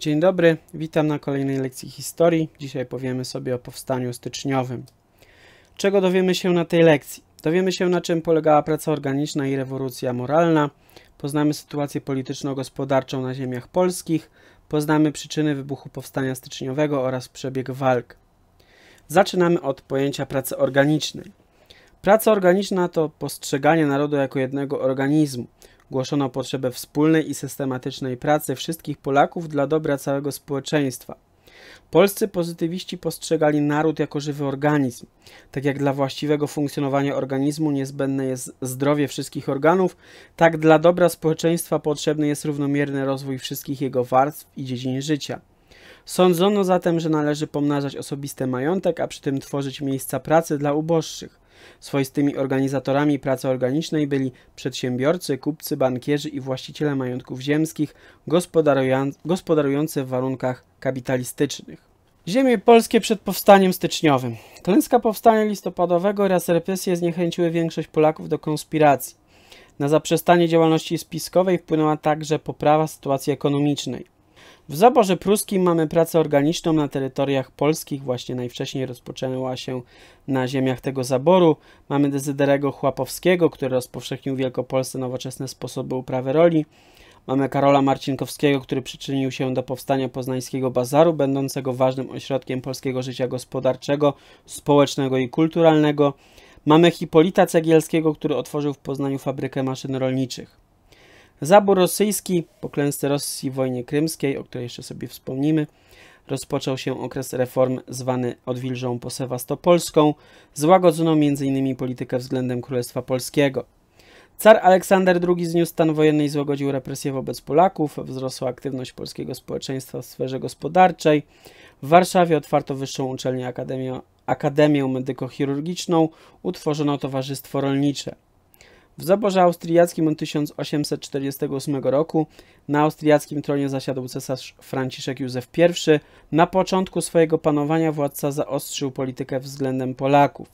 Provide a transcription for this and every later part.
Dzień dobry, witam na kolejnej lekcji historii. Dzisiaj powiemy sobie o powstaniu styczniowym. Czego dowiemy się na tej lekcji? Dowiemy się na czym polegała praca organiczna i rewolucja moralna, poznamy sytuację polityczno-gospodarczą na ziemiach polskich, poznamy przyczyny wybuchu powstania styczniowego oraz przebieg walk. Zaczynamy od pojęcia pracy organicznej. Praca organiczna to postrzeganie narodu jako jednego organizmu, Głoszono potrzebę wspólnej i systematycznej pracy wszystkich Polaków dla dobra całego społeczeństwa. Polscy pozytywiści postrzegali naród jako żywy organizm. Tak jak dla właściwego funkcjonowania organizmu niezbędne jest zdrowie wszystkich organów, tak dla dobra społeczeństwa potrzebny jest równomierny rozwój wszystkich jego warstw i dziedzin życia. Sądzono zatem, że należy pomnażać osobisty majątek, a przy tym tworzyć miejsca pracy dla uboższych. Swoistymi organizatorami pracy organicznej byli przedsiębiorcy, kupcy, bankierzy i właściciele majątków ziemskich gospodarujący w warunkach kapitalistycznych. Ziemie polskie przed powstaniem styczniowym. Klęska powstania listopadowego oraz represje zniechęciły większość Polaków do konspiracji. Na zaprzestanie działalności spiskowej wpłynęła także poprawa sytuacji ekonomicznej. W zaborze pruskim mamy pracę organiczną na terytoriach polskich, właśnie najwcześniej rozpoczęła się na ziemiach tego zaboru. Mamy Dezyderego Chłapowskiego, który rozpowszechnił w Wielkopolsce nowoczesne sposoby uprawy roli. Mamy Karola Marcinkowskiego, który przyczynił się do powstania poznańskiego bazaru, będącego ważnym ośrodkiem polskiego życia gospodarczego, społecznego i kulturalnego. Mamy Hipolita Cegielskiego, który otworzył w Poznaniu fabrykę maszyn rolniczych. Zabór rosyjski po klęsce Rosji w wojnie krymskiej, o której jeszcze sobie wspomnimy, rozpoczął się okres reform zwany odwilżą po Sewastopolską. Złagodzono m.in. politykę względem Królestwa Polskiego. Car Aleksander II zniósł stan wojenny i złagodził represje wobec Polaków, wzrosła aktywność polskiego społeczeństwa w sferze gospodarczej. W Warszawie otwarto wyższą uczelnię Akademię, Akademię Medykochirurgiczną, utworzono Towarzystwo Rolnicze. W zaborze austriackim od 1848 roku na austriackim tronie zasiadł cesarz Franciszek Józef I. Na początku swojego panowania władca zaostrzył politykę względem Polaków.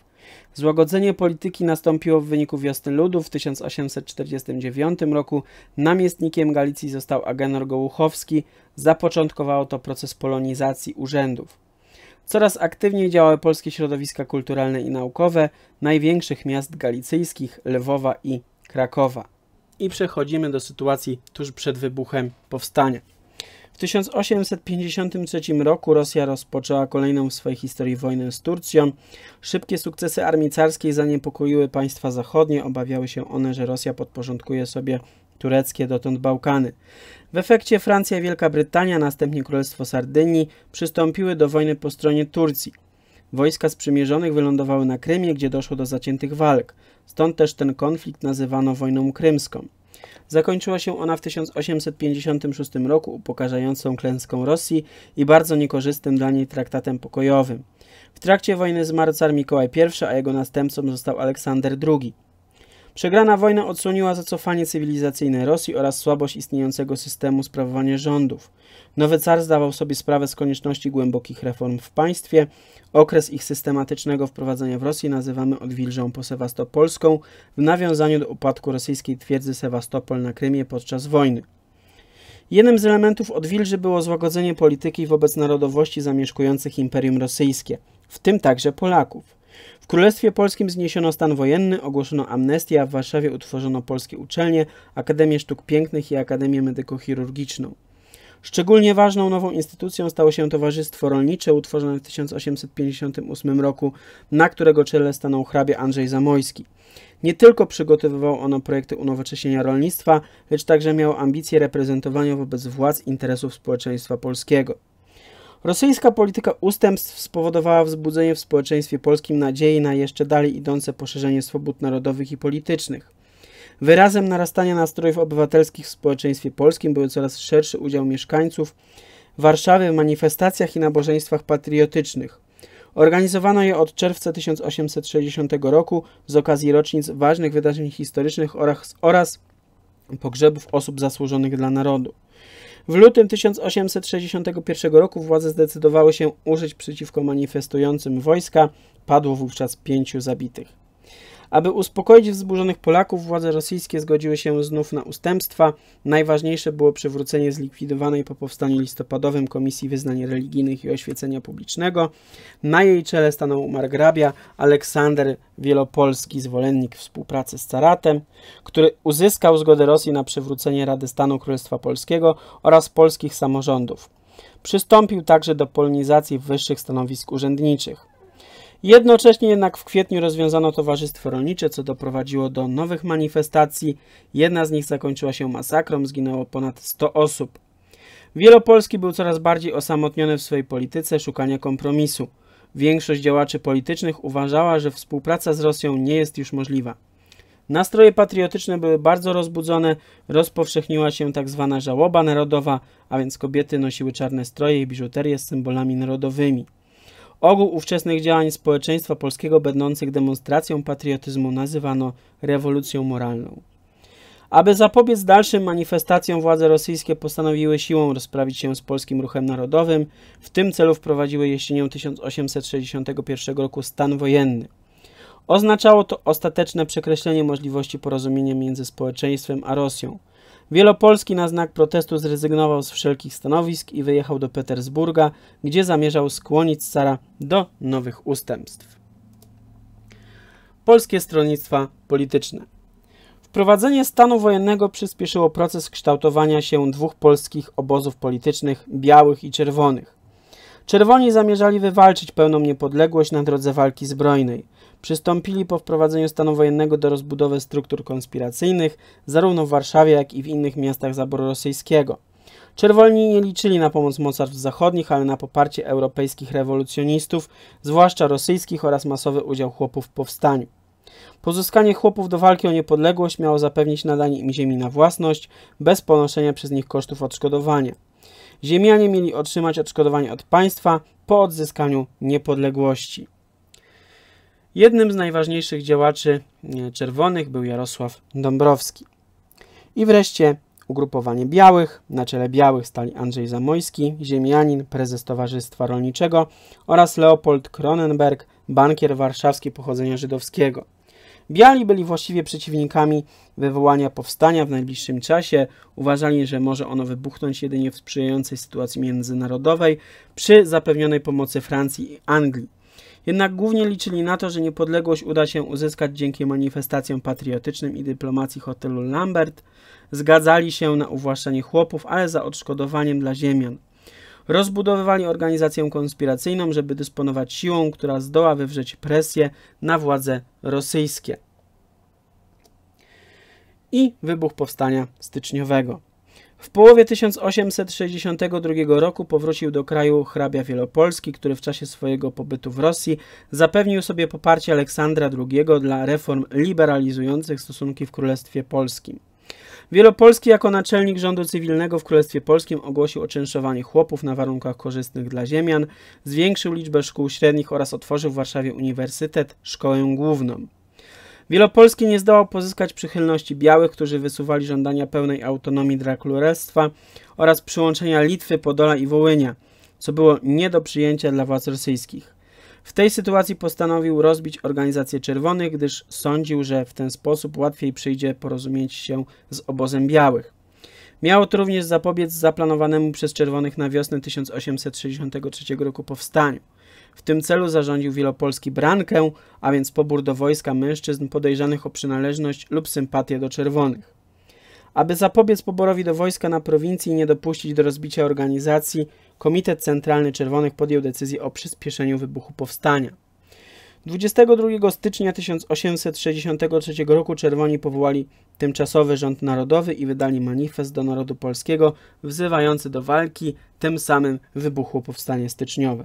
Złagodzenie polityki nastąpiło w wyniku wiosny ludów. W 1849 roku namiestnikiem Galicji został Agenor Gołuchowski. Zapoczątkowało to proces polonizacji urzędów. Coraz aktywniej działały polskie środowiska kulturalne i naukowe największych miast galicyjskich Lwowa i Krakowa. I przechodzimy do sytuacji tuż przed wybuchem powstania. W 1853 roku Rosja rozpoczęła kolejną w swojej historii wojnę z Turcją. Szybkie sukcesy armii carskiej zaniepokoiły państwa zachodnie. Obawiały się one, że Rosja podporządkuje sobie tureckie dotąd Bałkany. W efekcie Francja i Wielka Brytania, następnie Królestwo Sardynii przystąpiły do wojny po stronie Turcji. Wojska sprzymierzonych wylądowały na Krymie, gdzie doszło do zaciętych walk. Stąd też ten konflikt nazywano wojną krymską. Zakończyła się ona w 1856 roku upokarzającą klęską Rosji i bardzo niekorzystnym dla niej traktatem pokojowym. W trakcie wojny zmarł car Mikołaj I, a jego następcą został Aleksander II. Przegrana wojna odsłoniła zacofanie cywilizacyjne Rosji oraz słabość istniejącego systemu sprawowania rządów. Nowy car zdawał sobie sprawę z konieczności głębokich reform w państwie. Okres ich systematycznego wprowadzenia w Rosji nazywamy odwilżą posewastopolską w nawiązaniu do upadku rosyjskiej twierdzy Sewastopol na Krymie podczas wojny. Jednym z elementów odwilży było złagodzenie polityki wobec narodowości zamieszkujących Imperium Rosyjskie, w tym także Polaków. W Królestwie Polskim zniesiono stan wojenny, ogłoszono amnestię, a w Warszawie utworzono polskie uczelnie, Akademię Sztuk Pięknych i Akademię Medykochirurgiczną. Szczególnie ważną nową instytucją stało się Towarzystwo Rolnicze, utworzone w 1858 roku, na którego czele stanął hrabia Andrzej Zamojski. Nie tylko przygotowywało ono projekty unowocześnienia rolnictwa, lecz także miało ambicje reprezentowania wobec władz interesów społeczeństwa polskiego. Rosyjska polityka ustępstw spowodowała wzbudzenie w społeczeństwie polskim nadziei na jeszcze dalej idące poszerzenie swobód narodowych i politycznych. Wyrazem narastania nastrojów obywatelskich w społeczeństwie polskim był coraz szerszy udział mieszkańców Warszawy w manifestacjach i nabożeństwach patriotycznych. Organizowano je od czerwca 1860 roku z okazji rocznic ważnych wydarzeń historycznych oraz, oraz pogrzebów osób zasłużonych dla narodu. W lutym 1861 roku władze zdecydowały się użyć przeciwko manifestującym wojska. Padło wówczas pięciu zabitych. Aby uspokoić wzburzonych Polaków, władze rosyjskie zgodziły się znów na ustępstwa. Najważniejsze było przywrócenie zlikwidowanej po powstaniu listopadowym Komisji Wyznań Religijnych i Oświecenia Publicznego. Na jej czele stanął margrabia Aleksander Wielopolski, zwolennik współpracy z caratem, który uzyskał zgodę Rosji na przywrócenie Rady Stanu Królestwa Polskiego oraz polskich samorządów. Przystąpił także do polonizacji wyższych stanowisk urzędniczych. Jednocześnie jednak w kwietniu rozwiązano towarzystwo rolnicze, co doprowadziło do nowych manifestacji. Jedna z nich zakończyła się masakrą, zginęło ponad 100 osób. Wielopolski był coraz bardziej osamotniony w swojej polityce szukania kompromisu. Większość działaczy politycznych uważała, że współpraca z Rosją nie jest już możliwa. Nastroje patriotyczne były bardzo rozbudzone, rozpowszechniła się tzw. Tak żałoba narodowa, a więc kobiety nosiły czarne stroje i biżuterię z symbolami narodowymi. Ogół ówczesnych działań społeczeństwa polskiego będących demonstracją patriotyzmu nazywano rewolucją moralną. Aby zapobiec dalszym manifestacjom władze rosyjskie postanowiły siłą rozprawić się z polskim ruchem narodowym, w tym celu wprowadziły jesienią 1861 roku stan wojenny. Oznaczało to ostateczne przekreślenie możliwości porozumienia między społeczeństwem a Rosją – Wielopolski na znak protestu zrezygnował z wszelkich stanowisk i wyjechał do Petersburga, gdzie zamierzał skłonić cara do nowych ustępstw. Polskie stronnictwa polityczne. Wprowadzenie stanu wojennego przyspieszyło proces kształtowania się dwóch polskich obozów politycznych, białych i czerwonych. Czerwoni zamierzali wywalczyć pełną niepodległość na drodze walki zbrojnej przystąpili po wprowadzeniu stanu wojennego do rozbudowy struktur konspiracyjnych zarówno w Warszawie, jak i w innych miastach zaboru rosyjskiego. Czerwolni nie liczyli na pomoc mocarstw zachodnich, ale na poparcie europejskich rewolucjonistów, zwłaszcza rosyjskich oraz masowy udział chłopów w powstaniu. Pozyskanie chłopów do walki o niepodległość miało zapewnić nadanie im ziemi na własność, bez ponoszenia przez nich kosztów odszkodowania. Ziemianie mieli otrzymać odszkodowanie od państwa po odzyskaniu niepodległości. Jednym z najważniejszych działaczy e, czerwonych był Jarosław Dąbrowski. I wreszcie ugrupowanie białych. Na czele białych stali Andrzej Zamojski, ziemianin, prezes Towarzystwa Rolniczego oraz Leopold Kronenberg, bankier warszawski pochodzenia żydowskiego. Biali byli właściwie przeciwnikami wywołania powstania w najbliższym czasie. Uważali, że może ono wybuchnąć jedynie w sprzyjającej sytuacji międzynarodowej przy zapewnionej pomocy Francji i Anglii. Jednak głównie liczyli na to, że niepodległość uda się uzyskać dzięki manifestacjom patriotycznym i dyplomacji hotelu Lambert. Zgadzali się na uwłaszczenie chłopów, ale za odszkodowaniem dla ziemian. Rozbudowywali organizację konspiracyjną, żeby dysponować siłą, która zdoła wywrzeć presję na władze rosyjskie. I wybuch powstania styczniowego. W połowie 1862 roku powrócił do kraju hrabia Wielopolski, który w czasie swojego pobytu w Rosji zapewnił sobie poparcie Aleksandra II dla reform liberalizujących stosunki w Królestwie Polskim. Wielopolski jako naczelnik rządu cywilnego w Królestwie Polskim ogłosił oczyszczanie chłopów na warunkach korzystnych dla ziemian, zwiększył liczbę szkół średnich oraz otworzył w Warszawie Uniwersytet, Szkołę Główną. Wielopolski nie zdołał pozyskać przychylności białych, którzy wysuwali żądania pełnej autonomii dla oraz przyłączenia Litwy, Podola i Wołynia, co było nie do przyjęcia dla władz rosyjskich. W tej sytuacji postanowił rozbić organizację czerwonych, gdyż sądził, że w ten sposób łatwiej przyjdzie porozumieć się z obozem białych. Miało to również zapobiec zaplanowanemu przez czerwonych na wiosnę 1863 roku powstaniu. W tym celu zarządził Wielopolski brankę, a więc pobór do wojska mężczyzn podejrzanych o przynależność lub sympatię do czerwonych. Aby zapobiec poborowi do wojska na prowincji i nie dopuścić do rozbicia organizacji, Komitet Centralny Czerwonych podjął decyzję o przyspieszeniu wybuchu powstania. 22 stycznia 1863 roku Czerwoni powołali tymczasowy rząd narodowy i wydali manifest do narodu polskiego wzywający do walki, tym samym wybuchło powstanie styczniowe.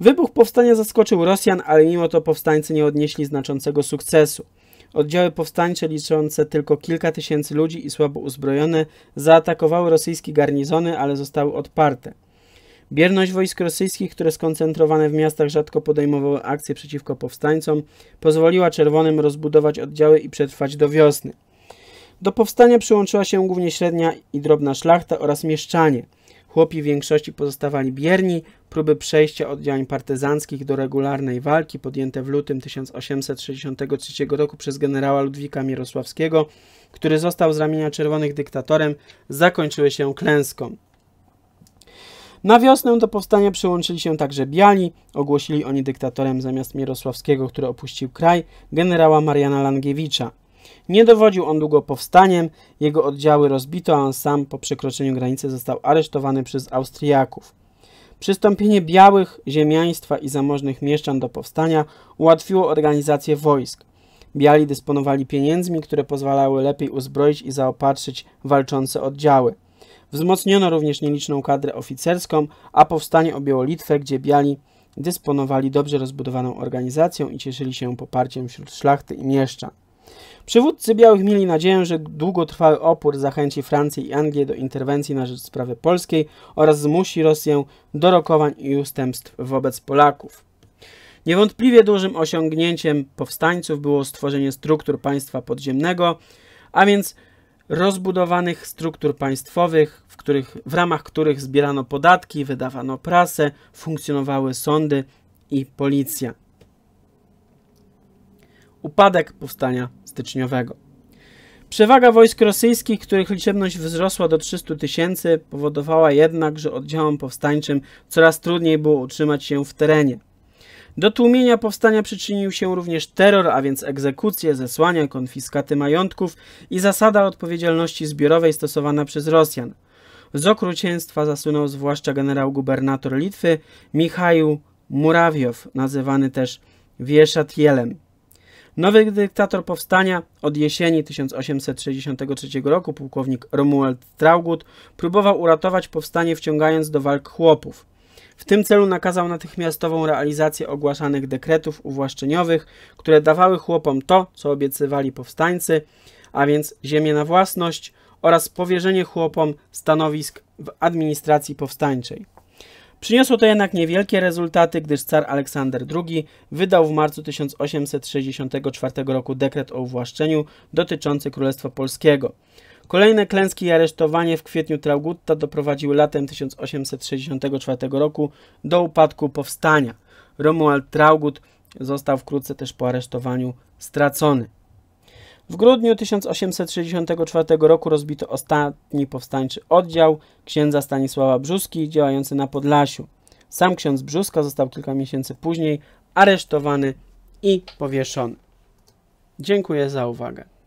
Wybuch powstania zaskoczył Rosjan, ale mimo to powstańcy nie odnieśli znaczącego sukcesu. Oddziały powstańcze liczące tylko kilka tysięcy ludzi i słabo uzbrojone zaatakowały rosyjskie garnizony, ale zostały odparte. Bierność wojsk rosyjskich, które skoncentrowane w miastach rzadko podejmowały akcje przeciwko powstańcom, pozwoliła Czerwonym rozbudować oddziały i przetrwać do wiosny. Do powstania przyłączyła się głównie średnia i drobna szlachta oraz mieszczanie – Chłopi w większości pozostawali bierni, próby przejścia od działań partyzanckich do regularnej walki podjęte w lutym 1863 roku przez generała Ludwika Mirosławskiego, który został z ramienia czerwonych dyktatorem, zakończyły się klęską. Na wiosnę do powstania przyłączyli się także Biali, ogłosili oni dyktatorem zamiast Mirosławskiego, który opuścił kraj, generała Mariana Langiewicza. Nie dowodził on długo powstaniem, jego oddziały rozbito, a on sam po przekroczeniu granicy został aresztowany przez Austriaków. Przystąpienie białych, ziemiaństwa i zamożnych mieszczan do powstania ułatwiło organizację wojsk. Biali dysponowali pieniędzmi, które pozwalały lepiej uzbroić i zaopatrzyć walczące oddziały. Wzmocniono również nieliczną kadrę oficerską, a powstanie objęło Litwę, gdzie biali dysponowali dobrze rozbudowaną organizacją i cieszyli się poparciem wśród szlachty i mieszczan. Przywódcy Białych mieli nadzieję, że długotrwały opór zachęci Francję i Anglię do interwencji na rzecz sprawy polskiej oraz zmusi Rosję do rokowań i ustępstw wobec Polaków. Niewątpliwie dużym osiągnięciem powstańców było stworzenie struktur państwa podziemnego, a więc rozbudowanych struktur państwowych, w, których, w ramach których zbierano podatki, wydawano prasę, funkcjonowały sądy i policja upadek powstania styczniowego. Przewaga wojsk rosyjskich, których liczebność wzrosła do 300 tysięcy, powodowała jednak, że oddziałom powstańczym coraz trudniej było utrzymać się w terenie. Do tłumienia powstania przyczynił się również terror, a więc egzekucje, zesłania, konfiskaty majątków i zasada odpowiedzialności zbiorowej stosowana przez Rosjan. Z okrucieństwa zasunął zwłaszcza generał gubernator Litwy Michał Murawiow, nazywany też Wieszatielem. Nowy dyktator powstania od jesieni 1863 roku, pułkownik Romuald Traugut, próbował uratować powstanie wciągając do walk chłopów. W tym celu nakazał natychmiastową realizację ogłaszanych dekretów uwłaszczeniowych, które dawały chłopom to, co obiecywali powstańcy, a więc ziemię na własność oraz powierzenie chłopom stanowisk w administracji powstańczej. Przyniosło to jednak niewielkie rezultaty, gdyż car Aleksander II wydał w marcu 1864 roku dekret o uwłaszczeniu dotyczący Królestwa Polskiego. Kolejne klęski i aresztowanie w kwietniu Traugutta doprowadziły latem 1864 roku do upadku powstania. Romuald Traugut został wkrótce też po aresztowaniu stracony. W grudniu 1864 roku rozbito ostatni powstańczy oddział księdza Stanisława Brzuski działający na Podlasiu. Sam ksiądz Brzuska został kilka miesięcy później aresztowany i powieszony. Dziękuję za uwagę.